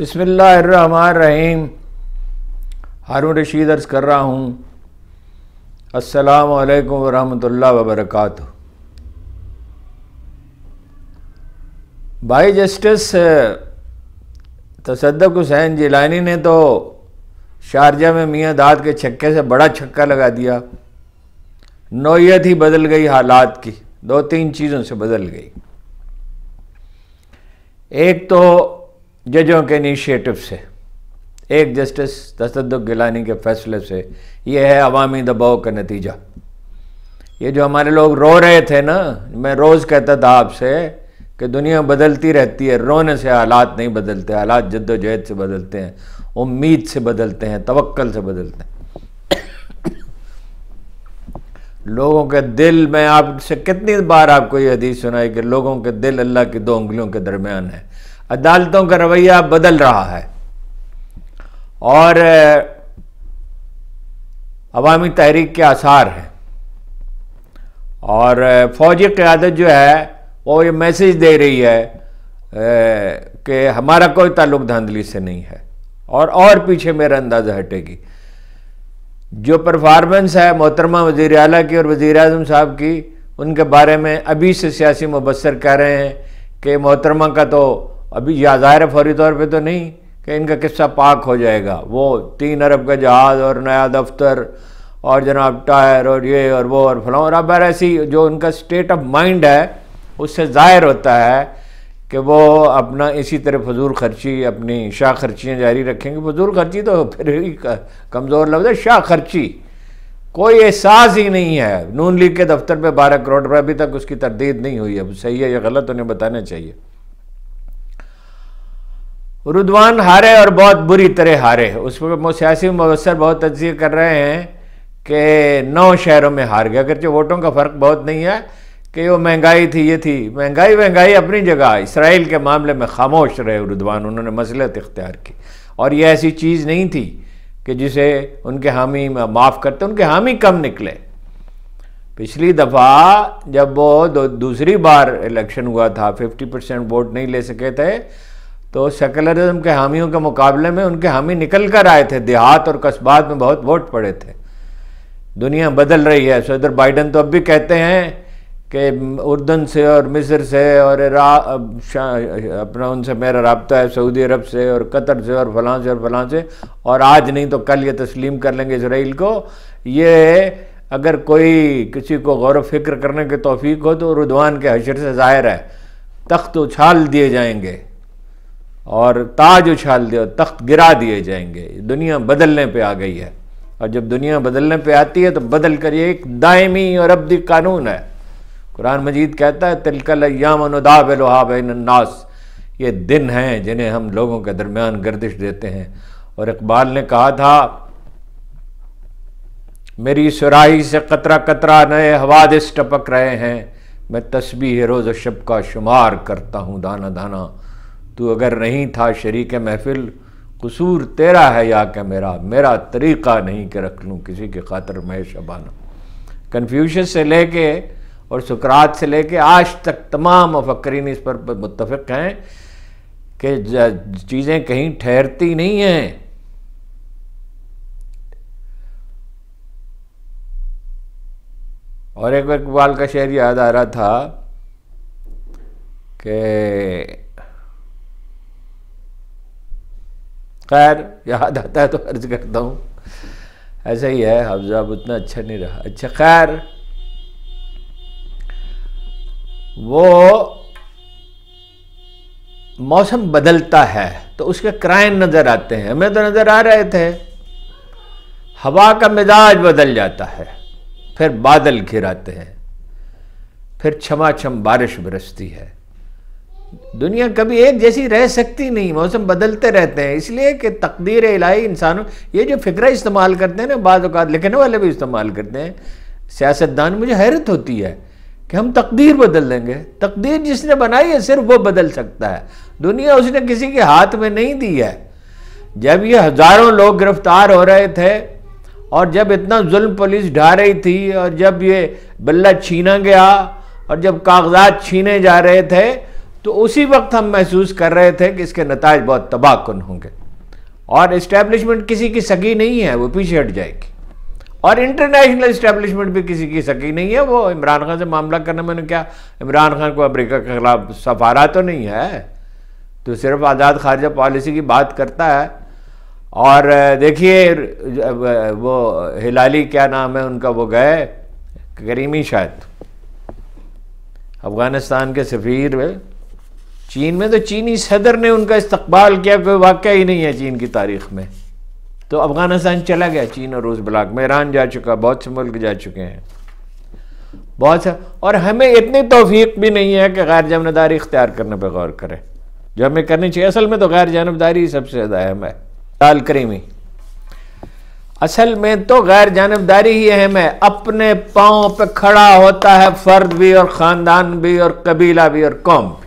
बसमीम हारून रशीद अर्ज़ कर रहा हूँ असलकम वरहल वबरक भाई जस्टिस तसदक हुसैन जिलानी ने तो शारजा में मियाँ दाद के छक्के से बड़ा छक्का लगा दिया नोयत ही बदल गई हालात की दो तीन चीज़ों से बदल गई एक तो जजों के इनिशिएटिव से एक जस्टिस तसद गिलानी के फैसले से यह है अवामी दबाव का नतीजा ये जो हमारे लोग रो रहे थे ना मैं रोज़ कहता था आपसे कि दुनिया बदलती रहती है रोने से हालात नहीं बदलते हालात जद्दोजहद से बदलते हैं उम्मीद से बदलते हैं तवक्ल से बदलते हैं लोगों के दिल में आपसे कितनी बार आपको ये हदीस सुनाई कि लोगों के दिल अल्लाह की दो उंगलियों के दरमियान है अदालतों का रवैया बदल रहा है और अवामी तहरीक के आसार हैं और फौजी क़्यादत जो है वो ये मैसेज दे रही है कि हमारा कोई ताल्लुक धांधली से नहीं है और और पीछे मेरा अंदाज़ा हटेगी जो परफॉर्मेंस है मोहतरमा वज़ी अला की और वज़ी अजम साहब की उनके बारे में अभी से सियासी मुबसर कह रहे हैं कि मोहतरमा का तो अभी यह ज़ाहिर फौरी तौर पर तो नहीं कि इनका किस्सा पाक हो जाएगा वो तीन अरब का जहाज़ और नया दफ्तर और जनाब टायर और ये और वो और फलां और अब ऐसी जो उनका स्टेट ऑफ माइंड है उससे ज़ाहिर होता है कि वो अपना इसी तरह फजूल खर्ची अपनी शाह खर्चियाँ जारी रखेंगे फजूल खर्ची तो फिर ही कमज़ोर लफ्ज़ है शाह खर्ची कोई एहसास ही नहीं है नून लीग के दफ्तर पे बारह करोड़ रुपये अभी तक उसकी तरदीद नहीं हुई है सही है या गलत उन्हें बताना चाहिए रुद्वान हारे और बहुत बुरी तरह हारे उस पर सियासी मवसर बहुत तजिए कर रहे हैं कि नौ शहरों में हार गया अगरचे वोटों का फ़र्क बहुत नहीं है कि वो महंगाई थी ये थी महंगाई महंगाई अपनी जगह इसराइल के मामले में खामोश रहे रुदवान उन्होंने मसलत इख्तियार की और ये ऐसी चीज़ नहीं थी कि जिसे उनके हामी माफ़ करते उनके हामी कम निकले पिछली दफ़ा जब वो दूसरी बार इलेक्शन हुआ था 50 परसेंट वोट नहीं ले सके थे तो सेकुलरिज्म के हामियों के मुकाबले में उनके हामी निकल कर आए थे देहात और कस्बात में बहुत वोट पड़े थे दुनिया बदल रही है सो इधर बाइडन तो अब भी कहते हैं कि उर्दन से और मिस्र से और अपना उनसे मेरा रबता है सऊदी अरब से और कतर से और फलां से और फलां से और आज नहीं तो कल ये तस्लीम कर लेंगे इसराइल को ये अगर कोई किसी को गौरव फिक्र करने के तोफ़ी हो तो रुदवान के हशर से ज़ाहिर है तख्त उछाल दिए जाएंगे और ताज उछाल दिया तख्त गिरा दिए जाएंगे दुनिया बदलने पे आ गई है और जब दुनिया बदलने पे आती है तो बदल कर ये एक दायमी और अबदी कानून है कुरान मजीद कहता है तिलकल यामदाब नास ये दिन हैं जिन्हें हम लोगों के दरमियान गर्दिश देते हैं और इकबाल ने कहा था मेरी सुराही से कतरा कतरा नए हवादिस टपक रहे हैं मैं तस्बी रोज़ शब का शुमार करता हूँ दाना दाना तू अगर नहीं था शरीक महफिल कसूर तेरा है या क्या मेरा मेरा तरीक़ा नहीं कि रख लूँ किसी के खातर मैं शबाना कन्फ्यूशस से लेके और सुकरात से लेके आज तक तमाम मफक्रीन इस पर मुतफ़ हैं कि चीज़ें कहीं ठहरती नहीं हैं और एक इकबाल का शेर याद आ रहा था कि खैर याद आता है तो अर्ज करता हूँ ऐसा ही है हफ्जा अब उतना अच्छा नहीं रहा अच्छा खैर वो मौसम बदलता है तो उसके क्राइन नज़र आते हैं हमें तो नज़र आ रहे थे हवा का मिजाज बदल जाता है फिर बादल घिराते हैं फिर छमा छम बारिश बरसती है दुनिया कभी एक जैसी रह सकती नहीं मौसम बदलते रहते हैं इसलिए कि तकदीर इलाही इंसानों ये जो फिक्र इस्तेमाल करते हैं ना बाद अवत लिखने वाले भी इस्तेमाल करते हैं सियासतदान मुझे हैरत होती है कि हम तकदीर बदल देंगे तकदीर जिसने बनाई है सिर्फ वो बदल सकता है दुनिया उसने किसी के हाथ में नहीं दी है जब ये हज़ारों लोग गिरफ्तार हो रहे थे और जब इतना जुल्म पुलिस ढा रही थी और जब ये बल्ला छीना गया और जब कागजात छीने जा रहे थे तो उसी वक्त हम महसूस कर रहे थे कि इसके नतज बहुत तबाहकुन होंगे और इस्टेब्लिशमेंट किसी की सगी नहीं है वो पीछे हट जाएगी और इंटरनेशनल इस्टेब्लिशमेंट भी किसी की सगी नहीं है वो इमरान खान से मामला करने में क्या इमरान खान को अमरीका के खिलाफ सफारा तो नहीं है तो सिर्फ आज़ाद खारजा पॉलिसी की बात करता है और देखिए वो हिलाली क्या नाम है उनका वो गए करीमी शायद अफ़गानिस्तान के सफ़ीर चीन में तो चीनी सदर ने उनका इस्तकबाल किया कोई वाक़ ही नहीं है चीन की तारीख में तो अफगानिस्तान चला गया चीन और उस ब्लाक में ईरान जा चुका बहुत से मुल्क जा चुके हैं बहुत सा और हमें इतनी तोफीक भी नहीं है कि गैर जानबदारी इख्तियार करने पर गौर करें जो हमें करनी चाहिए असल में तो गैर जानबदारी सबसे ज़्यादा अहम है लाल करीमी असल में तो गैर जानबदारी ही अहम है अपने पाँव पर खड़ा होता है फ़र्द भी और ख़ानदान भी और कबीला भी और कौम भी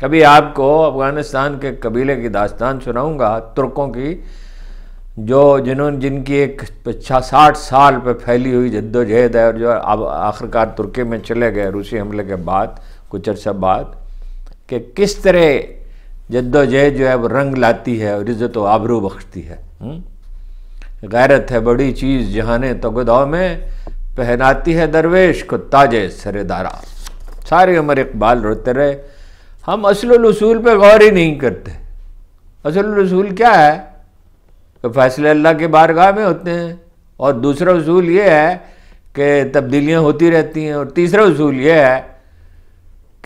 कभी आपको अफ़गानिस्तान के कबीले की दास्तान सुनाऊंगा तुर्कों की जो जिन्होंने जिनकी एक छः साठ साल पर फैली हुई जद्दोजहद है और जो अब आखिरकार तुर्की में चले गए रूसी हमले के बाद कुछ अर्सा बाद कि किस तरह जद्दोजहद जो है वो रंग लाती है और इज़्ज़त व आबरू बख्शती है हुँ? हम्म? गैरत है बड़ी चीज़ जहाने तगदाव तो में पहनाती है दरवेश को ताजे सरेदारा सारी उम्र इकबाल रोते रहे हम असल रसूल पर गौर ही नहीं करते असल रसूल क्या है तो फैसले अल्लाह के बारगाह में होते हैं और दूसरा असूल ये है कि तब्दीलियाँ होती रहती हैं और तीसरा असूल ये है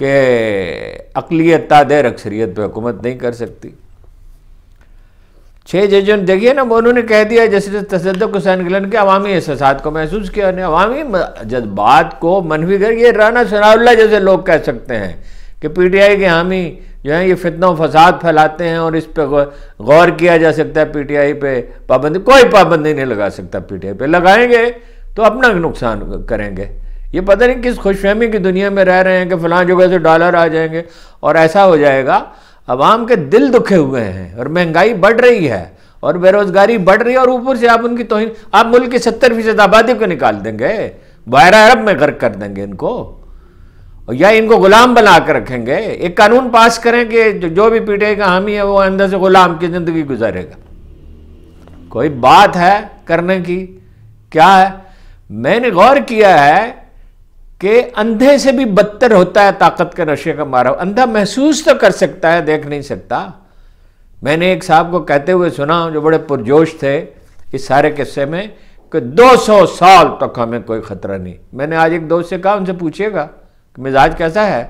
कि अकलीत तादेर अक्सरीत पर हुकूमत नहीं कर सकती छः जजों देखिए ना उन्होंने कह दिया जैसे तसदक हुसैन गिलन के अवामी एहसास को महसूस किया उन्हें अवामी जज्बात को मनवी कर ये राना सनाउल्ला जैसे लोग कह सकते हैं कि पीटीआई के हामी जो है ये फितना फसाद फैलाते हैं और इस पर गौर किया जा सकता है पीटीआई पे पाबंदी कोई पाबंदी नहीं लगा सकता पीटीआई पे लगाएंगे तो अपना नुकसान करेंगे ये पता नहीं किस खुशफहमी की दुनिया में रह रहे हैं कि फलां जगह से डॉलर आ जाएंगे और ऐसा हो जाएगा आवाम के दिल दुखे हुए हैं और महंगाई बढ़ रही है और बेरोजगारी बढ़ रही है और ऊपर से आप उनकी तोहिन आप मुल्क की सत्तर फीसद आबादी को निकाल देंगे बाहर अरब में गर्क कर देंगे इनको या इनको गुलाम बना कर रखेंगे एक कानून पास करें कि जो भी पीटेगा हामी है वो अंदर से गुलाम की ज़िंदगी गुजारेगा कोई बात है करने की क्या है मैंने गौर किया है कि अंधे से भी बदतर होता है ताकत के नशे का मारा अंधा महसूस तो कर सकता है देख नहीं सकता मैंने एक साहब को कहते हुए सुना जो बड़े पुरजोश थे इस सारे किस्से में कि 200 साल तक हमें कोई ख़तरा नहीं मैंने आज एक दोस्त से कहा उनसे पूछिएगा मिजाज कैसा है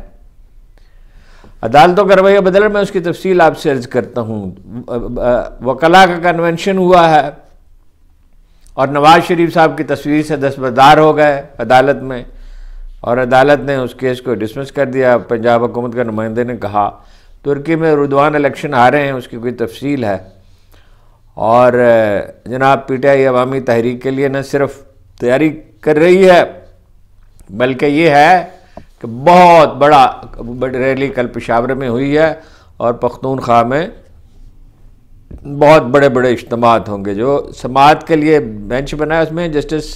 अदालतों का रवैया बदल मैं उसकी तफसील आपसे अर्ज करता हूँ वकला का कन्वेंशन हुआ है और नवाज शरीफ साहब की तस्वीर से दस्तबरदार हो गए अदालत में और अदालत ने उस केस को डिसमिस कर दिया पंजाब हुकूमत के नुमाइंदे ने कहा तुर्की में रुदवान इलेक्शन आ रहे हैं उसकी कोई तफसील है और जनाब पी टी आई अवामी तहरीक के लिए न सिर्फ तैयारी कर रही है बल्कि ये है कि बहुत बड़ा रैली कल पिशावर में हुई है और पख्तूनख्वा में बहुत बड़े बड़े इज्तम होंगे जो समात के लिए बेंच बनाया उसमें जस्टिस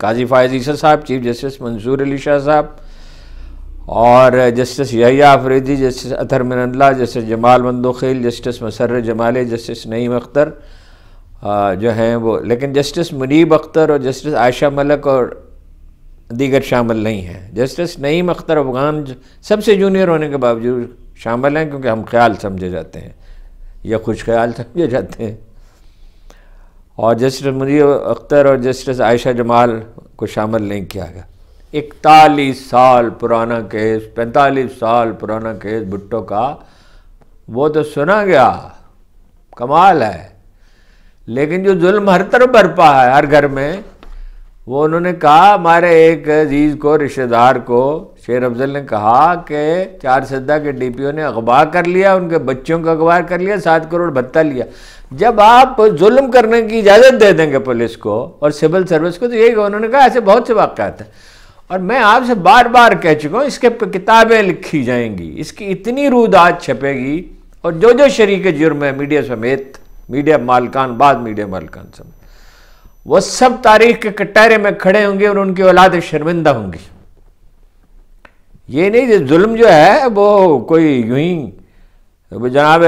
काजी फायज ईसा साहब चीफ जस्टिस मंजूर अली शाह साहब और justice Yahya Afridi justice Athar Minallah justice Jamal Mandokhail justice Masar Jamal justice Naeem Akhtar जो हैं वो लेकिन जस्टिस मुनीब अख्तर और जस्टिस आयशा मलक और दीगर शामिल नहीं हैं जस्टिस नईम अख्तर अफगान सबसे जूनियर होने के बावजूद शामिल हैं क्योंकि हम ख्याल समझे जाते हैं या खुश ख्याल समझे जाते हैं और जस्टिस मुनीर अख्तर और जस्टिस आयशा जमाल को शामिल नहीं किया गया इकतालीस साल पुराना केस पैंतालीस साल पुराना केस भुट्टो का वो तो सुना गया कमाल है लेकिन जो जुल्म हर तरफ बरपा है हर घर में वो उन्होंने कहा हमारे एक अजीज़ को रिश्तेदार को शेर अफजल ने कहा कि चार सद्दा के डीपीओ ने अगवा कर लिया उनके बच्चों का अगवा कर लिया सात करोड़ भत्ता लिया जब आप जुल्म करने की इजाज़त दे देंगे पुलिस को और सिविल सर्विस को तो यही उन्होंने कहा ऐसे बहुत से वाक़ात हैं और मैं आपसे बार बार कह चुका हूँ इसके किताबें लिखी जाएंगी इसकी इतनी रूदात छपेगी और जो जो शरीक जुर्म है मीडिया समेत मीडिया मालकान बाद मीडिया मालकान समेत वो सब तारीख के कटहरे में खड़े होंगे और उनकी औलाद शर्मिंदा होंगी ये नहीं जुल्म जो है वो कोई यूं ही वो जनाब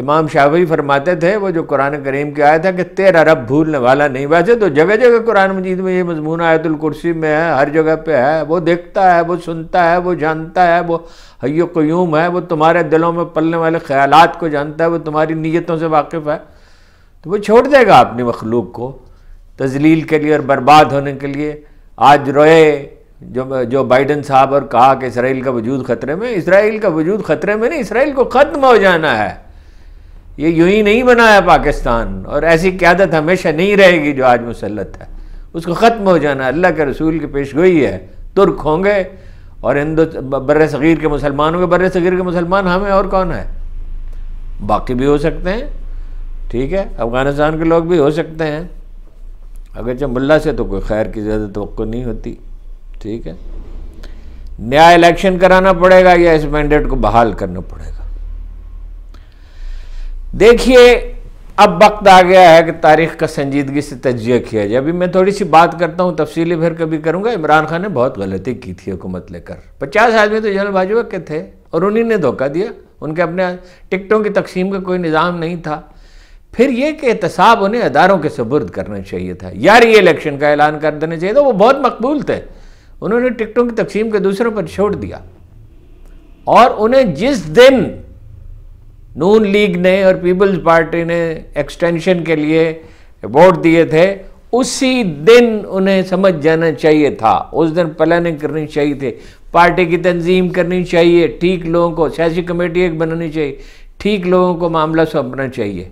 इमाम शाफी फरमाते थे वो जो कुरान करीम के आया था कि तेरा रब भूलने वाला नहीं वैसे तो जगह जगह कुरान मजीद में ये मजमून आयतुल कुर्सी में है हर जगह पे है वो देखता है वो सुनता है वो जानता है वो हयो क्यूम है वो तुम्हारे दिलों में पलने वाले ख्याल को जानता है वो तुम्हारी नीयतों से वाकिफ़ है तो वो छोड़ देगा अपनी मखलूक को तजलील के लिए और बर्बाद होने के लिए आज रोए जो जो बाइडन साहब और कहा कि इसराइल का वजूद ख़तरे में इसराइल का वजूद ख़तरे में नहीं इसराइल को ख़त्म हो जाना है ये यूं ही नहीं बनाया पाकिस्तान और ऐसी क्यादत हमेशा नहीं रहेगी जो आज मुसलत है उसको ख़त्म हो जाना अल्लाह के रसूल की पेश गोई है तुर्क होंगे और हिंदो बर सग़ीर के मुसलमान होंगे बर सग़ीर के मुसलमान हमें और कौन है बाकी भी हो सकते हैं ठीक है अफ़गानिस्तान के लोग भी हो सकते हैं अगरचे मुल्ला से तो कोई खैर की ज़्यादा तो नहीं होती ठीक है नया इलेक्शन कराना पड़ेगा या इस मैंडेट को बहाल करना पड़ेगा देखिए अब वक्त आ गया है कि तारीख का संजीदगी से तजिया किया जाए अभी मैं थोड़ी सी बात करता हूँ तफसीली फिर कभी करूँगा इमरान खान ने बहुत गलती की थी हुकूमत लेकर पचास आदमी तो जनरल बाजवा के थे और उन्हीं ने धोखा दिया उनके अपने टिकटों की तकसीम का कोई निज़ाम नहीं था फिर ये कि एहतसाब उन्हें अदारों के सबुर्द करना चाहिए था यार ये इलेक्शन का ऐलान कर देना चाहिए था वो बहुत मकबूल थे उन्होंने टिकटों की तकसीम के दूसरों पर छोड़ दिया और उन्हें जिस दिन नून लीग ने और पीपल्स पार्टी ने एक्सटेंशन के लिए वोट दिए थे उसी दिन उन्हें समझ जाना चाहिए था उस दिन प्लानिंग करनी चाहिए थी पार्टी की तंजीम करनी चाहिए ठीक लोगों को सियासी कमेटी एक बनानी चाहिए ठीक लोगों को मामला सौंपना चाहिए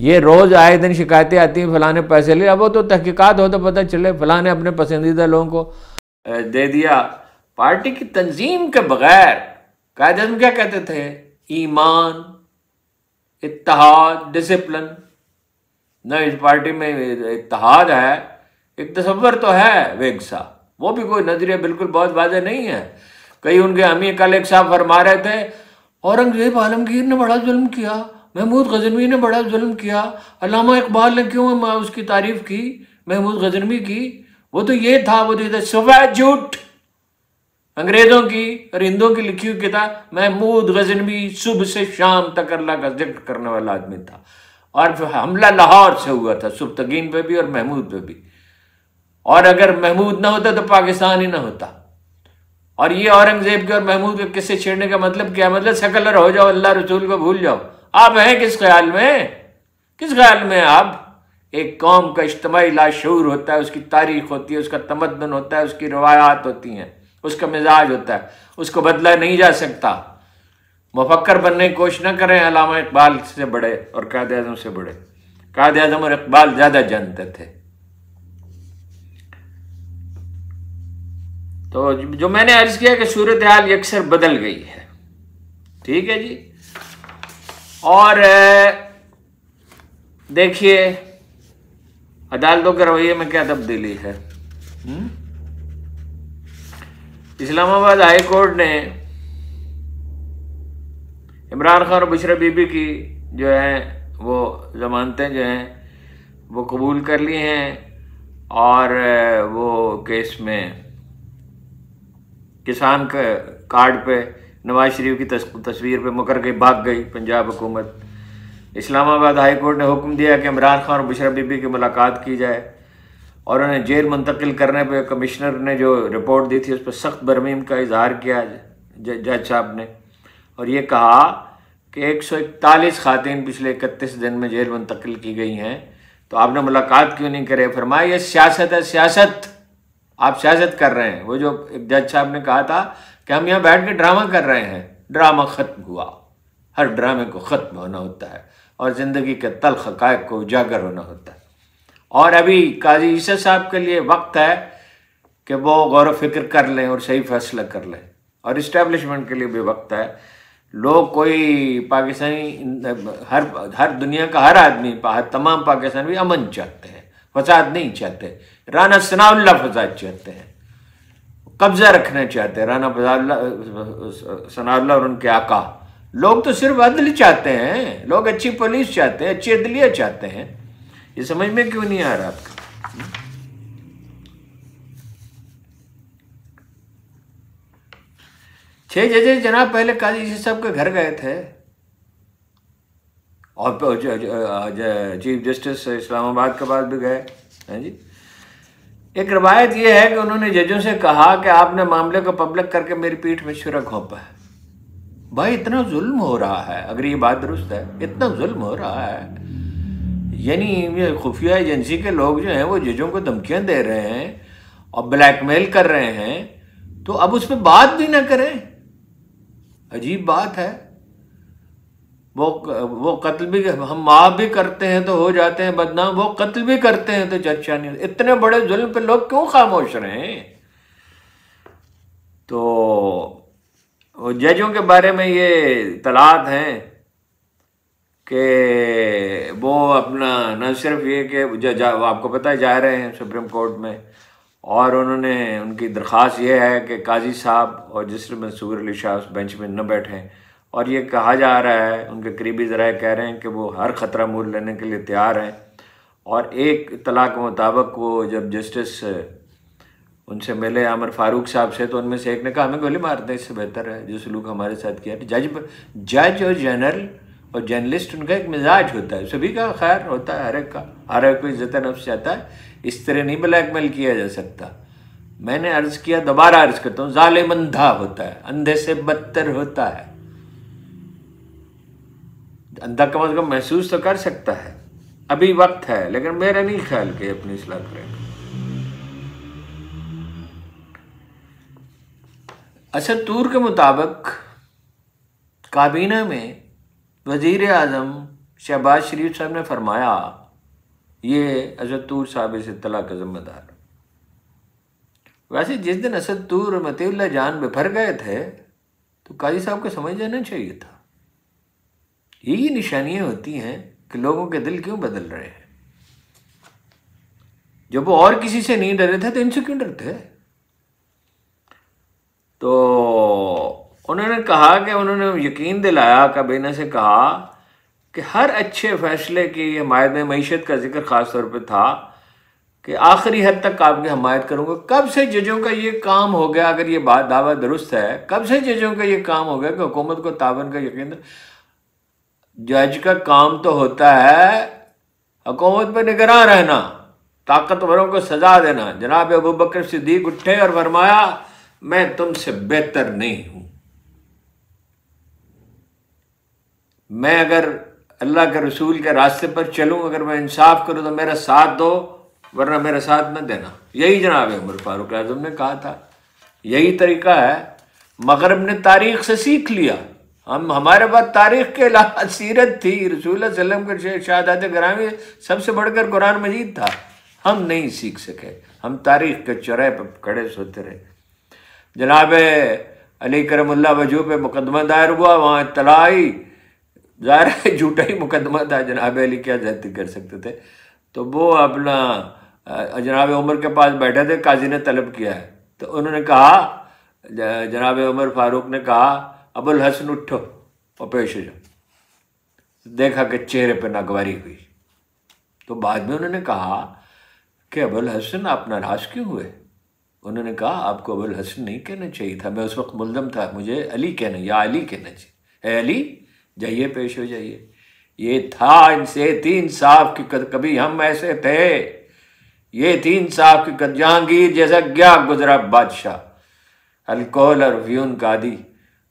ये रोज़ आए दिन शिकायतें आती हैं फलाने पैसे लिए अब वो तो तहकीकात हो तो पता चले फलाने अपने पसंदीदा लोगों को दे दिया पार्टी की तंजीम के बगैर कायद अजम क्या कहते थे ईमान इतिहाद डिसिप्लिन न इस पार्टी में इतिहाद है एक तस्वर तो है वेग सा वो भी कोई नज़रिया बिल्कुल बहुत वाजे नहीं है कई उनके अमीर कल एक साहब फरमा रहे थे औरंगजेब आलमगीर ने बड़ा जुल्म किया महमूद गजनवी ने बड़ा जुल्म किया अलामा इकबाल ने क्यों मैं उसकी तारीफ की महमूद गजनवी की वो तो ये था वो तो सुबह झूठ अंग्रेजों की और हिंदुओं की लिखी हुई किताब महमूद गजनवी सुबह से शाम तक अल्लाह का जिक्र करने वाला आदमी था और हमला लाहौर से हुआ था तगीन पे भी और महमूद पे भी और अगर महमूद ना होता तो पाकिस्तान ही ना होता और ये औरंगजेब के और महमूद के किस्से छेड़ने का मतलब क्या मतलब सकलर हो जाओ अल्लाह रसूल को भूल जाओ आप हैं किस ख्याल में किस ख्याल में आप एक कौम का इज्तमाही लाशूर होता है उसकी तारीख होती है उसका तमदन होता है उसकी रवायात होती हैं उसका मिजाज होता है उसको बदला नहीं जा सकता मुफक्र बनने की कोशिश ना करें अलामा इकबाल से बड़े और कायद अजम से बड़े कायद अजम और इकबाल ज़्यादा जानते थे तो जो मैंने अर्ज़ किया कि सूरत हाल अक्सर बदल गई है ठीक है जी और देखिए अदालतों के रवैये में क्या तब्दीली है हम्म? इस्लामाबाद हाई कोर्ट ने इमरान खान और बश्र बीबी की जो है वो जमानतें जो हैं वो कबूल कर ली हैं और वो केस में किसान के कार्ड पे नवाज शरीफ की तस्वीर पर मुकर गई भाग गई पंजाब हुकूमत इस्लामाबाद हाई कोर्ट ने हुक्म दिया कि इमरान खान और बुशरा बीबी की मुलाकात की जाए और उन्हें जेल मुंतकिल करने पर कमिश्नर ने जो रिपोर्ट दी थी उस पर सख्त बरमीम का इजहार किया जज साहब ने और ये कहा कि एक सौ इकतालीस खातन पिछले इकतीस दिन में जेल मुंतकिल की गई हैं तो आपने मुलाकात क्यों नहीं करे फरमाया ये सियासत है सियासत आप सियासत कर रहे हैं वो जो एक जज साहब ने कहा था कि हम यहाँ बैठ के ड्रामा कर रहे हैं ड्रामा खत्म हुआ हर ड्रामे को ख़त्म होना होता है और ज़िंदगी के तल हकायक को उजागर होना होता है और अभी काजी ईसा साहब के लिए वक्त है कि वो गौरव फिक्र कर लें और सही फैसला कर लें और इस्टेब्लिशमेंट के लिए भी वक्त है लोग कोई पाकिस्तानी हर हर दुनिया का हर आदमी तमाम पाकिस्तान भी अमन चाहते हैं फसाद नहीं चाहते राना सनाउल्ला फसाद चाहते हैं कब्जा रखना चाहते हैं राना बजारला सनारला और उनके आका लोग तो सिर्फ अदल चाहते हैं लोग अच्छी पुलिस चाहते हैं अच्छी अदलिया चाहते हैं ये समझ में क्यों नहीं आ रहा आपका छह जजेज जनाब पहले काजी साहब के घर गए थे और चीफ जस्टिस इस्लामाबाद के बाद भी गए हैं जी एक रवायत यह है कि उन्होंने जजों से कहा कि आपने मामले को पब्लिक करके मेरी पीठ में शुरा घोपा है भाई इतना जुल्म हो रहा है अगर ये बात दुरुस्त है इतना जुल्म हो रहा है यानी ये खुफिया एजेंसी के लोग जो हैं वो जजों को धमकियां दे रहे हैं और ब्लैकमेल कर रहे हैं तो अब उस पर बात भी ना करें अजीब बात है वो वो कत्ल भी हम माँ भी करते हैं तो हो जाते हैं बदनाम वो कत्ल भी करते हैं तो चर्चा नहीं इतने बड़े जुल्म पे लोग क्यों खामोश रहे हैं तो जजों के बारे में ये तलाद हैं कि वो अपना न सिर्फ ये कि आपको पता है जा रहे हैं सुप्रीम कोर्ट में और उन्होंने उनकी दरख्वास्त ये है कि काजी साहब और जिसमें मंसूर अली शाह बेंच में न बैठें और ये कहा जा रहा है उनके करीबी जरा कह रहे हैं कि वो हर ख़तरा मोल लेने के लिए तैयार हैं और एक तलाक के मुताबिक वो जब जस्टिस उनसे मिले अमर फारूक साहब से तो उनमें से एक ने कहा हमें गोली मार दें इससे बेहतर है जो सलूक हमारे साथ किया जज तो जज और जनरल और जर्नलिस्ट उनका एक मिजाज होता है सभी का खैर होता है हर एक का हर एक को इज्जत नफ्स जाता है इस तरह नहीं ब्लैकमेल किया जा सकता मैंने अर्ज़ किया दोबारा अर्ज़ करता हूँ ज़ालिम अंधा होता है अंधे से बदतर होता है अंधा कम अज कम महसूस तो कर सकता है अभी वक्त है लेकिन मेरा नहीं ख्याल के अपनी सलाह करें असद अच्छा, तूर के मुताबिक काबीना में वजीर अजम शहबाज शरीफ साहब ने फरमाया ये असद तूर साहब इस इतला का ज़िम्मेदार वैसे जिस दिन असद तूर मतील्ला जान बिफर गए थे तो काजी साहब को समझ जाना चाहिए था यही निशानियां होती हैं कि लोगों के दिल क्यों बदल रहे हैं जब वो और किसी से नहीं डरे थे तो इनसे क्यों डरते तो उन्होंने कहा कि उन्होंने यकीन दिलाया काबीना से कहा कि हर अच्छे फैसले की हमायत में मीशत का जिक्र ख़ास तौर पर था कि आखिरी हद तक आपकी हमायत करूंगा कब से जजों का ये काम हो गया अगर ये बात दावा दुरुस्त है कब से जजों का ये काम हो गया कि हुकूमत को तावन का यकीन जज का काम तो होता है हुकूमत पर निगरान रहना ताकतवरों को सजा देना जनाब अबू बकर सिद्दीक उठे और फरमाया मैं तुमसे बेहतर नहीं हूं मैं अगर अल्लाह के रसूल के रास्ते पर चलूं अगर मैं इंसाफ करूं तो मेरा साथ दो वरना मेरा साथ न देना यही जनाब उमर फारूक आजम ने कहा था यही तरीका है मगरब ने तारीख से सीख लिया हम हमारे पास तारीख के अलावा सीरत थी रसूल वसलम के शहादत ग्रामी सबसे बढ़कर कुरान मजीद था हम नहीं सीख सके हम तारीख के चौराहे पर खड़े सोते रहे जनाब अली करमल्ला वजू पे मुकदमा दायर हुआ वहाँ तलाई ज़ाहिर है झूठा ही मुकदमा था जनाब अली क्या जद्द कर सकते थे तो वो अपना जनाब उमर के पास बैठे थे काजी ने तलब किया है तो उन्होंने कहा जनाब उमर फारूक ने कहा अबुल हसन उठो और पेश हो जाओ देखा कि चेहरे पर नागवारी हुई तो बाद में उन्होंने कहा कि अबुल हसन आप नाराज़ क्यों हुए उन्होंने कहा आपको अबुल हसन नहीं कहना चाहिए था मैं उस वक्त मुलम था मुझे अली कहना या अली कहना चाहिए है अली जाइए पेश हो जाइए ये था इनसे तीन साफ की कभी हम ऐसे थे ये तीन साफ की जहांगीर जैसा क्या गुजरा बादशाह अल्कोहल और व्यून का आदि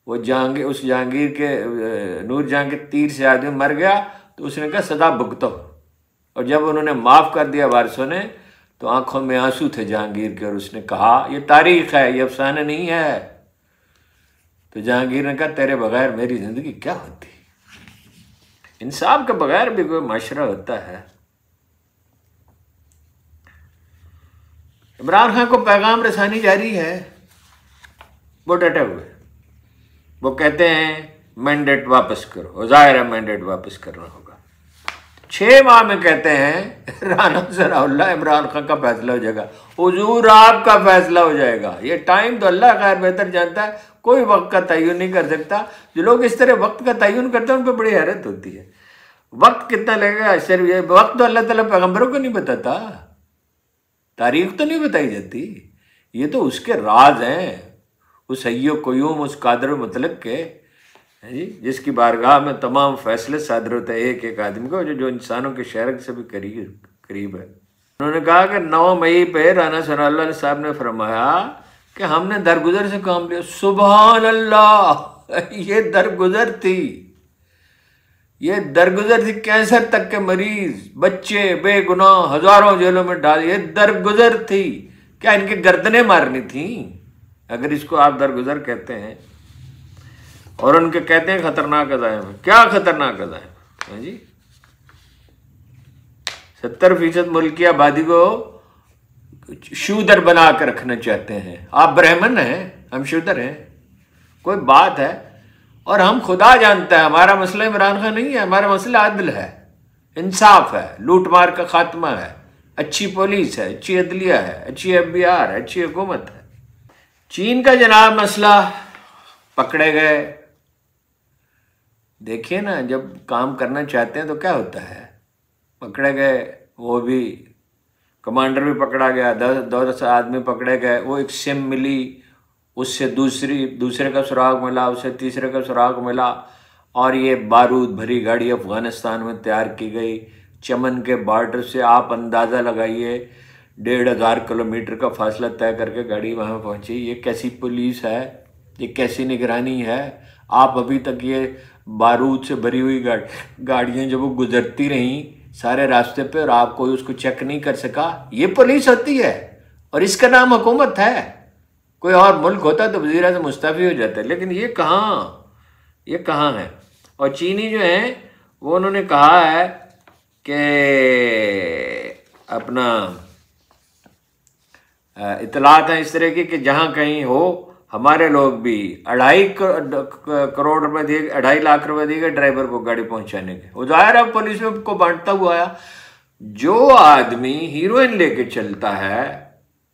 वो जहांगीर उस जहांगीर के नूर जहां के तीर से आदमी मर गया तो उसने कहा सदा भुगतो और जब उन्होंने माफ़ कर दिया वारसों ने तो आंखों में आंसू थे जहांगीर के और उसने कहा ये तारीख है ये अफसाना नहीं है तो जहांगीर ने कहा तेरे बगैर मेरी ज़िंदगी क्या होती इंसाफ के बगैर भी कोई माशरा होता है इमरान खान को पैगाम रसानी जारी है वो डटे हुए वो कहते हैं मैंडेट वापस करो और जाहिर है मैंडेट वापस करना होगा छः माह में कहते हैं राना सराउल्ला इमरान खान का फैसला हो जाएगा हजूर आपका फैसला हो जाएगा ये टाइम तो अल्लाह खैर बेहतर जानता है कोई वक्त का तयन नहीं कर सकता जो लोग इस तरह वक्त का तयन करते हैं उन पर बड़ी हैरत होती है वक्त कितना लगेगा सिर्फ ये वक्त तो अल्लाह तला पैगम्बरों को नहीं बताता तारीख तो नहीं बताई जाती ये तो उसके राज हैं उस हयो क्यूम उस कादर मतलब के है जी जिसकी बारगाह में तमाम फैसले सादर होते हैं एक एक आदमी को जो जो इंसानों के शहर से भी करीब करीब है उन्होंने कहा कि नौ मई पे राना सर साहब ने फरमाया कि हमने दरगुजर से काम लिया सुबह अल्लाह ये दरगुजर थी ये दरगुजर थी कैंसर तक के मरीज बच्चे बेगुनाह हजारों जेलों में डाल ये दरगुजर थी क्या इनकी गर्दनें मारनी थी अगर इसको आप दरगुजर कहते हैं और उनके कहते हैं खतरनाक अजायम है क्या खतरनाक अजायम है हाँ जी सत्तर फीसद मुल्क की आबादी को शूदर बना कर रखना चाहते हैं आप ब्राह्मण हैं हम शूदर हैं कोई बात है और हम खुदा जानता है हमारा मसला इमरान खान नहीं है हमारा मसला अदल है इंसाफ है लूट मार का खात्मा है अच्छी पुलिस है अच्छी अदलिया है अच्छी एफ बी आर है अच्छी हुकूमत है चीन का जनाब मसला पकड़े गए देखिए ना जब काम करना चाहते हैं तो क्या होता है पकड़े गए वो भी कमांडर भी पकड़ा गया दस दस आदमी पकड़े गए वो एक सिम मिली उससे दूसरी दूसरे का सुराग मिला उससे तीसरे का सुराग मिला और ये बारूद भरी गाड़ी अफ़गानिस्तान में तैयार की गई चमन के बॉर्डर से आप अंदाज़ा लगाइए डेढ़ हज़ार किलोमीटर का फासला तय करके गाड़ी वहाँ पहुँची ये कैसी पुलिस है ये कैसी निगरानी है आप अभी तक ये बारूद से भरी हुई गाड़ियाँ जब वो गुजरती रहीं सारे रास्ते पे और आप कोई उसको चेक नहीं कर सका ये पुलिस होती है और इसका नाम हुकूमत है कोई और मुल्क होता तो वजीर अजम मुस्तफ़ी हो जाता लेकिन ये कहाँ ये कहाँ है और चीनी जो है वो उन्होंने कहा है कि अपना इतलात हैं इस तरह की कि जहाँ कहीं हो हमारे लोग भी अढ़ाई करोड़ रुपए दिए अढ़ाई लाख रुपए दिए गए ड्राइवर को गाड़ी पहुंचाने के वो जाहिर है पुलिस में को बांटता हुआ आया जो आदमी हीरोइन लेके चलता है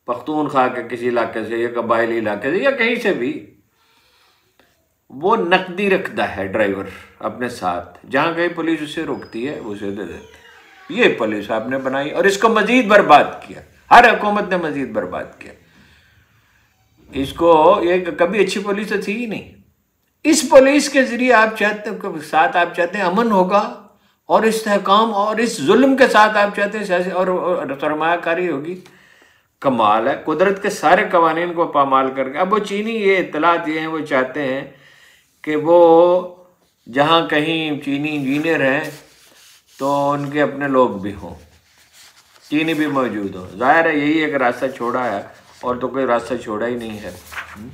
पख्तून खा के किसी इलाके से या कबायली इलाके से या कहीं से भी वो नकदी रखता है ड्राइवर अपने साथ जहाँ कहीं पुलिस उसे रोकती है उसे दे देते ये पुलिस आपने बनाई और इसको मजीद बर्बाद किया हर हुकूमत ने मजीद बर्बाद किया इसको ये कभी अच्छी पुलिस तो थी ही नहीं इस पुलिस के जरिए आप चाहते साथ आप चाहते हैं अमन होगा और इसकाम और इस जुल्म के साथ आप चाहते हैं और, और सरमाकारी होगी कमाल है कुदरत के सारे कवानीन को पामाल करके अब वो चीनी ये इतला दिए हैं वो चाहते हैं कि वो जहाँ कहीं चीनी इंजीनियर हैं तो उनके अपने लोग भी हों चीनी भी मौजूद हो ज़ाहिर है यही एक रास्ता छोड़ा है और तो कोई रास्ता छोड़ा ही नहीं है हम्म।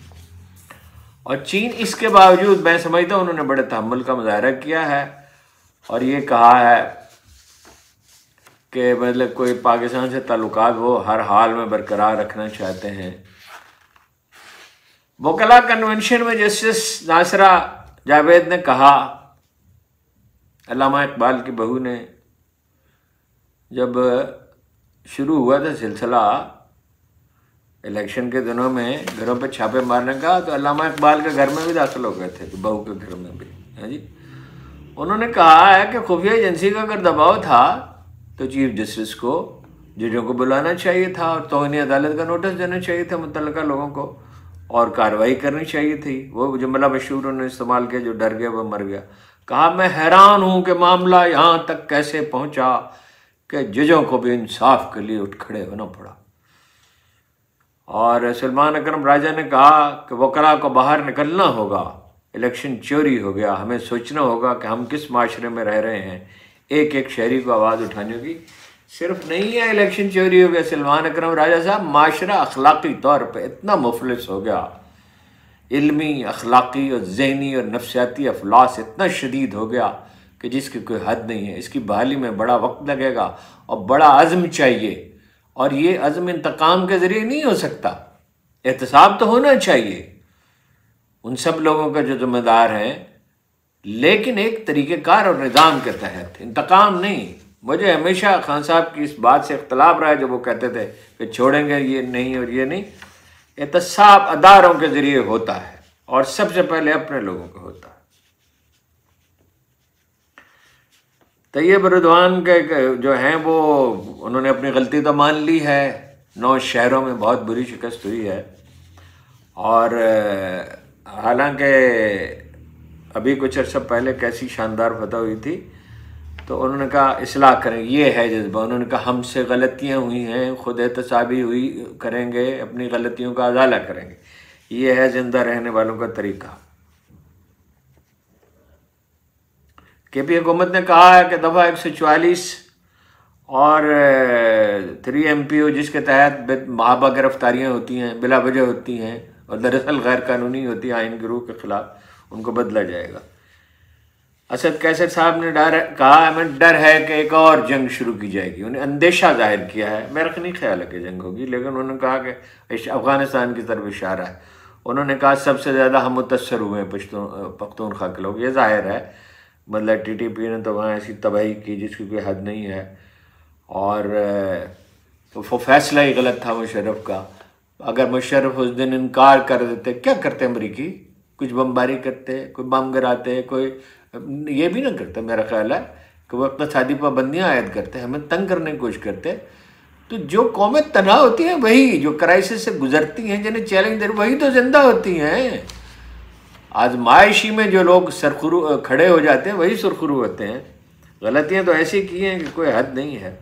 और चीन इसके बावजूद मैं समझता हूँ उन्होंने बड़े तहमुल का मुजाहरा किया है और ये कहा है कि मतलब कोई पाकिस्तान से ताल्लुक वो हर हाल में बरकरार रखना चाहते हैं वकला कन्वेंशन में जस्टिस नासरा जावेद ने कहा अलामा इकबाल की बहू ने जब शुरू हुआ था सिलसिला इलेक्शन के दिनों में घरों पर छापे मारने का तो अलामा इकबाल के घर में भी दाखिल हो गए थे तो बहू के घर में भी है जी उन्होंने कहा है कि खुफिया एजेंसी का अगर दबाव था तो चीफ जस्टिस को जजों को बुलाना चाहिए था और तोहनी अदालत का नोटिस देना चाहिए था मुतल लोगों को और कार्रवाई करनी चाहिए थी वो जुमला मशहूर उन्होंने इस्तेमाल किया जो डर गया वह मर गया कहा मैं हैरान हूँ कि मामला यहाँ तक कैसे पहुँचा के जजों को भी इंसाफ के लिए उठ खड़े होना पड़ा और सलमान अक्रम राजा ने कहा कि वकला को बाहर निकलना होगा इलेक्शन चोरी हो गया हमें सोचना होगा कि हम किस माशरे में रह रहे हैं एक एक शहरी को आवाज़ उठाने होगी सिर्फ नहीं है इलेक्शन चोरी हो गया सलमान अक्रम राजा साहब माशरा अखलाकी तौर पर इतना मुफलिस हो गया इलमी अखलाकी और जहनी और नफसियाती अफलास इतना शदीद हो गया कि जिसकी कोई हद नहीं है इसकी बहाली में बड़ा वक्त लगेगा और बड़ा अज़म चाहिए और ये अज़म इंतकाम के ज़रिए नहीं हो सकता एहतसाब तो होना चाहिए उन सब लोगों का जो जिम्मेदार हैं लेकिन एक तरीक़ेकार और निज़ाम के तहत इंतकाम नहीं मुझे हमेशा खान साहब की इस बात से इख्तलाफ रहा है जब वो कहते थे कि छोड़ेंगे ये नहीं और ये नहीं एहतसाब अदारों के ज़रिए होता है और सबसे पहले अपने लोगों का होता है तैयब तो रिदवान के जो हैं वो उन्होंने अपनी गलती तो मान ली है नौ शहरों में बहुत बुरी शिकस्त हुई है और हालांकि अभी कुछ अर्सा पहले कैसी शानदार फतह हुई थी तो उन्होंने कहा इसलाह करें ये है जज्बा उन्होंने कहा हमसे गलतियाँ हुई हैं खुद एहतसाबी हुई करेंगे अपनी गलतियों का अजाला करेंगे ये है ज़िंदा रहने वालों का तरीका के पी हुकूमत ने कहा है कि दफ़ा एक सौ चवालीस और थ्री एम पी ओ जिसके तहत महाबा गिरफ्तारियाँ होती हैं बिला वजह होती हैं और दरअसल गैर कानूनी होती है आइन रूह के ख़िलाफ़ उनको बदला जाएगा असद कैसर साहब ने डर कहा हमें डर है कि एक और जंग शुरू की जाएगी उन्हें अंदेशा जाहिर किया है मेरा नहीं ख्याल है कि जंग होगी लेकिन उन्होंने कहा कि अफ़गानिस्तान की तरफ इशारा है उन्होंने कहा सबसे ज़्यादा हम मुतसर हुए हैं पश्तून पख्तूनखा के लोग ये जाहिर है मतलब टी टी पी ने तो वहाँ ऐसी तबाही की जिसकी कोई हद नहीं है और तो वो फैसला ही गलत था मुशरफ का अगर मुशरफ उस दिन इनकार कर देते क्या करते अमरीकी कुछ बमबारी करते कोई बम गिराते कोई ये भी ना करते मेरा ख्याल है कि वो शादी पाबंदियाँ आयद करते हमें तंग करने की कोशिश करते तो जो कौमें तना होती हैं वही जो क्राइसिस से गुजरती हैं जिन्हें चैलेंज दे वही तो जिंदा होती हैं आजमाइशी में जो लोग सरखुरु खड़े हो जाते हैं वही सुरखुरु होते हैं गलतियां तो ऐसी की हैं कि कोई हद नहीं है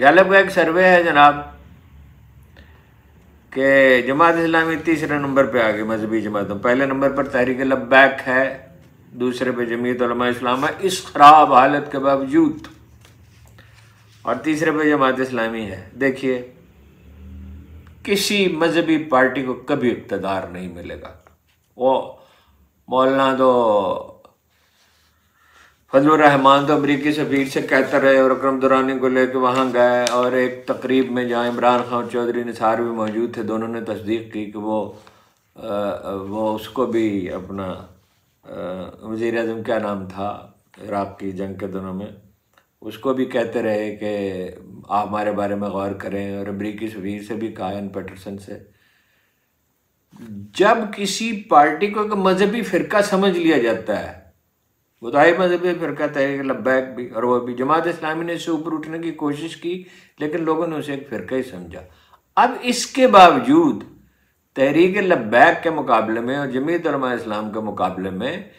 गैलब का एक सर्वे है जनाब के जमात इस्लामी तीसरे नंबर पे आ गई मजहबी जमातों तो पहले नंबर पर तहरीक लब्बैक है दूसरे पे जमीत इस्लाम है इस खराब हालत के बावजूद और तीसरे पे जमात इस्लामी है देखिए किसी मजहबी पार्टी को कभी इकतदार नहीं मिलेगा वो मौलाना तो फजल रहमान तो अमरीकी सफ़ीर से कहते रहे और अक्रम दुरानी को लेकर वहाँ गए और एक तकरीब में जहाँ इमरान खान चौधरी निसार भी मौजूद थे दोनों ने तस्दीक की कि वो आ, वो उसको भी अपना वज़ी अजम क्या नाम था इराक़ की जंग के दोनों में उसको भी कहते रहे कि आप हमारे बारे में गौर करें और अमरीकी सफ़ीर से भी कहा एन पेटरसन से जब किसी पार्टी को एक मजहबी फ़िरका समझ लिया जाता है वो तो आई मजहबी फ़िरका तहरीक लब्बैक भी और वह भी जमात इस्लामी ने इसे ऊपर उठने की कोशिश की लेकिन लोगों ने उसे एक फ़िरका ही समझा अब इसके बावजूद तहरीक लब्बैक के मुकाबले में और जमीत इस्लाम के मुकाबले में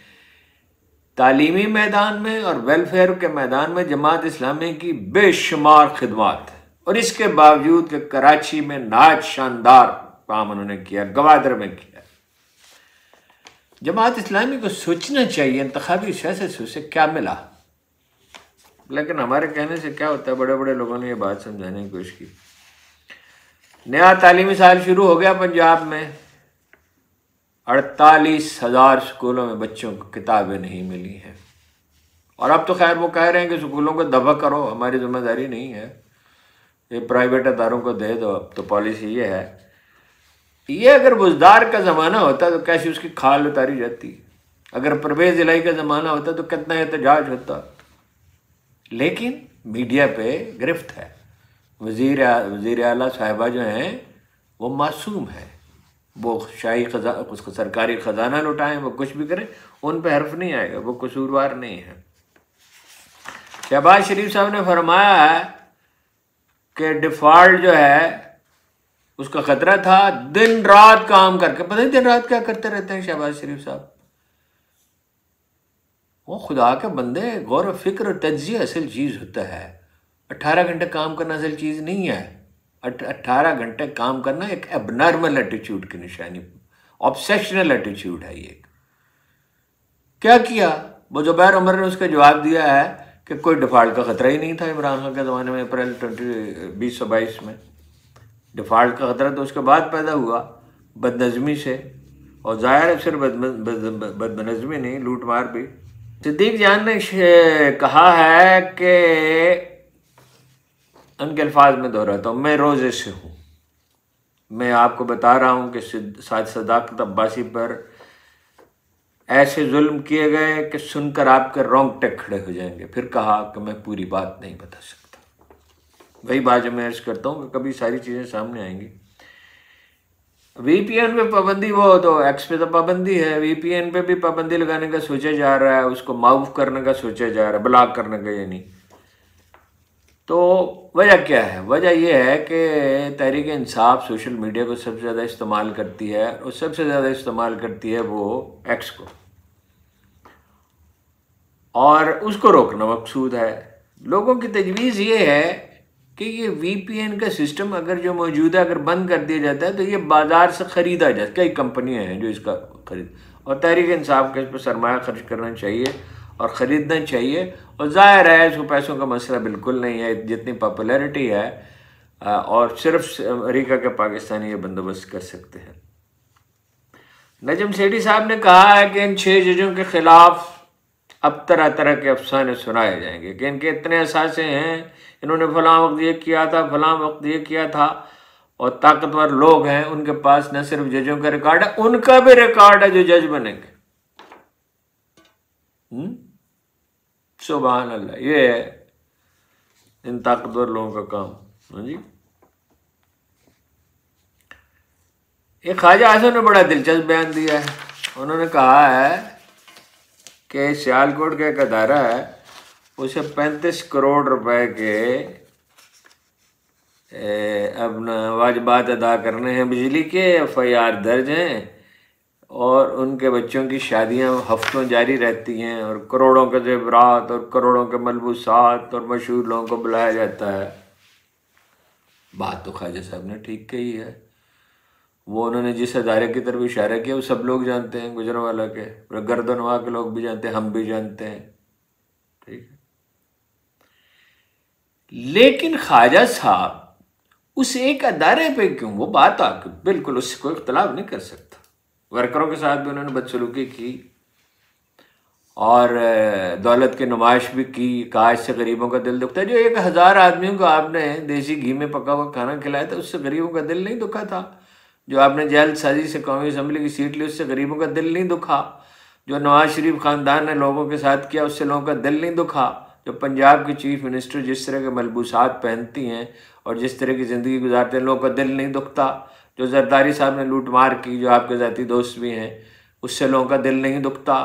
तालीमी मैदान में और वेलफेयर के मैदान में जमात इस्लामी की बेशुमार खदमात और इसके बावजूद कि कराची में नाच शानदार काम उन्होंने किया गवादर में किया जमात इस्लामी को सोचना चाहिए इंतबी सियासत से उसे क्या मिला लेकिन हमारे कहने से क्या होता है बड़े बड़े लोगों ने यह बात समझाने की कोशिश की नया तालीमी साल शुरू हो गया पंजाब में अड़तालीस हज़ार स्कूलों में बच्चों को किताबें नहीं मिली हैं और अब तो खैर वो कह रहे हैं कि स्कूलों को दबा करो हमारी जिम्मेदारी नहीं है ये प्राइवेट अदारों को दे दो अब तो पॉलिसी ये है ये अगर बुजदार का ज़माना होता तो कैसे उसकी खाल उतारी जाती अगर परवेज इलाई का ज़माना होता तो कितना एहतजाज होता लेकिन मीडिया पे गिरफ्त है वजीर वजीर अला साहिबा जो हैं वो मासूम है वो शाही खजा उसको सरकारी ख़जाना लुटाएं वो कुछ भी करें उन पर हर्फ नहीं आएगा वो कसूरवार नहीं है शहबाज शरीफ साहब ने फरमाया कि डिफ़ॉल्ट जो है उसका खतरा था दिन रात काम करके पता नहीं दिन रात क्या करते रहते हैं शहबाज शरीफ साहब वो खुदा के बंदे गौर फिक्र तजिए असल चीज़ होता है अट्ठारह घंटे काम करना असल चीज़ नहीं है अट्ठारह घंटे काम करना एक एबनॉर्मल एटीट्यूड की निशानी ऑब्सेशनल एटीट्यूड है ये क्या किया वो जुबैर उमर ने उसका जवाब दिया है कि कोई डिफॉल्ट का खतरा ही नहीं था इमरान खान के ज़माने में अप्रैल ट्वेंटी बीस सौ बाईस में डिफ़ाल्ट का ख़तरा तो उसके बाद पैदा हुआ बदनज़मी से और ज़ाहिर है सिर्फ बदनज़मी नहीं लूट मार भी सिद्दीक जान ने कहा है कि उनके अल्फाज में दोहराता हूँ मैं रोज़े से हूँ मैं आपको बता रहा हूँ कि साद सदाकत अब्बासी पर ऐसे जुल्म किए गए कि सुनकर आपके रोंगटे खड़े हो जाएंगे फिर कहा कि मैं पूरी बात नहीं बता सकता वही बात मैं अर्ज करता हूँ कि कभी सारी चीज़ें सामने आएंगी वीपीएन पे पाबंदी वो तो एक्स पे तो पाबंदी है वीपीएन पे भी पाबंदी लगाने का सोचा जा रहा है उसको माउफ करने का सोचा जा रहा है ब्लॉक करने का यानी तो वजह क्या है वजह यह है कि तहरीक इंसाफ सोशल मीडिया को सबसे ज़्यादा इस्तेमाल करती है और सबसे ज़्यादा इस्तेमाल करती है वो एक्स को और उसको रोकना मकसूद है लोगों की तजवीज़ ये है कि ये वीपीएन का सिस्टम अगर जो मौजूदा अगर बंद कर दिया जाता है तो ये बाजार से ख़रीदा जा कई कंपनियां हैं जो इसका खरीद और तहरीक इंसाफ के इस पर सरमाया खर्च करना चाहिए और ख़रीदना चाहिए और ज़ाहिर है इसको पैसों का मसला बिल्कुल नहीं है जितनी पॉपुलरिटी है और सिर्फ अमरीका के पाकिस्तानी ये बंदोबस्त कर सकते हैं नजम सेठी साहब ने कहा है कि इन छः जजों के ख़िलाफ़ अब तरह तरह के अफसाने सुनाए जाएंगे कि इनके इतने असासे हैं इन्होंने फलां वक्त ये किया था फलां वक्त ये किया था और ताकतवर लोग हैं उनके पास न सिर्फ जजों का रिकॉर्ड है उनका भी रिकॉर्ड है जो जज बनेंगे हम्म? सुबह अल्लाह ये है इन ताकतवर लोगों का काम हाँ जी ये ख्वाजा आसम ने बड़ा दिलचस्प बयान दिया है उन्होंने कहा है कि सियालकोट का एक अदारा है उसे पैंतीस करोड़ रुपए के अपना वाजबात अदा करने हैं बिजली के एफ आई आर दर्ज हैं और उनके बच्चों की शादियां हफ्तों जारी रहती हैं और करोड़ों के जेवरात और करोड़ों के मलबूसात और मशहूर लोगों को बुलाया जाता है बात तो ख्वाजा साहब ने ठीक कही है वो उन्होंने जिस अदारे की तरफ इशारा किया वो सब लोग जानते हैं वाला के गर्दनवा के लोग भी जानते हैं हम भी जानते हैं लेकिन ख्वाजा साहब उस एक अदारे पे क्यों वो बात आके बिल्कुल उससे कोई इख्तलाफ नहीं कर सकता वर्करों के साथ भी उन्होंने बदसलूकी की और दौलत की नुमाइश भी की काश से गरीबों का दिल दुखता है जो एक हज़ार आदमियों को आपने देसी घी में पका हुआ खाना खिलाया था उससे गरीबों का दिल नहीं दुखा था जो आपने जैल साजी से कौमी असम्बली की सीट ली उससे गरीबों का दिल नहीं दुखा जो नवाज शरीफ ख़ानदान ने लोगों के साथ किया उससे लोगों का दिल नहीं दुखा जो पंजाब की चीफ मिनिस्टर जिस तरह के मलबूसात पहनती हैं और जिस तरह की ज़िंदगी गुजारते हैं लोगों का दिल नहीं दुखता जो जरदारी साहब ने लूट मार की जो आपके ज़ाती दोस्त भी हैं उससे लोगों का दिल नहीं दुखता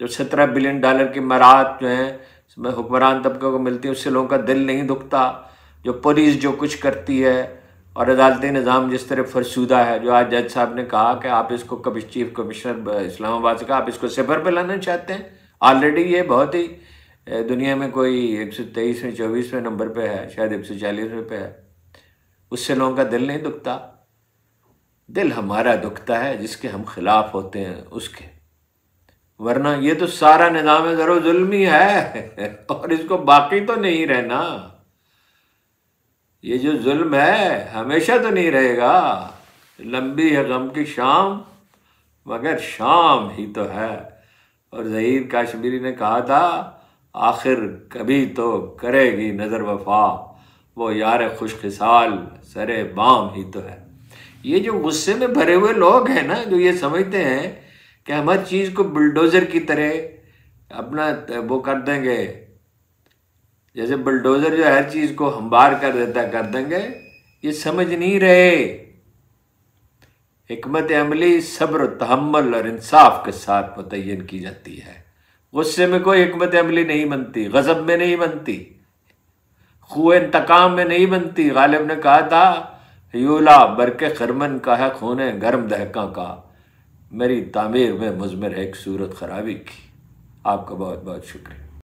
जो सत्रह बिलियन डॉलर की मराहत जो हैं हुक्मरान तबके को मिलती है उससे लोगों का दिल नहीं दुखता जो पुलिस जो कुछ करती है और अदालती निज़ाम जिस तरह फरसूदा है जो आज जज साहब ने कहा कि आप इसको कभी चीफ कमिश्नर इस्लामाबाद से कहा आप इसको सिफर पर लाना चाहते हैं ऑलरेडी ये बहुत ही दुनिया में कोई एक सौ तेईसवें चौबीसवें नंबर पे है शायद एक सौ चालीसवें पे है उससे लोगों का दिल नहीं दुखता दिल हमारा दुखता है जिसके हम खिलाफ होते हैं उसके वरना ये तो सारा निज़ाम ज़रूर जुल्मी है और इसको बाकी तो नहीं रहना ये जो जुल्म है हमेशा तो नहीं रहेगा लंबी है गम की शाम मगर शाम ही तो है और जहीर काश्मीरी ने कहा था आखिर कभी तो करेगी नज़र वफा वो यार खुशखसाल सरे बाम ही तो है ये जो गुस्से में भरे हुए लोग हैं ना जो ये समझते हैं कि हम हर चीज़ को बुलडोज़र की तरह अपना वो कर देंगे जैसे बुलडोज़र जो हर चीज़ को हमबार कर देता कर देंगे ये समझ नहीं रहे हमत अमली सब्र तहमल और इंसाफ के साथ मुतन की जाती है गुस्से में कोई हमत अमली नहीं बनती गज़ब में नहीं बनती खुए इंतकाम में नहीं बनती गालिब ने कहा था यूला बरके खरमन का है खून गर्म दहका का मेरी तामीर में मुजमर एक सूरत खराबी की आपका बहुत बहुत शुक्रिया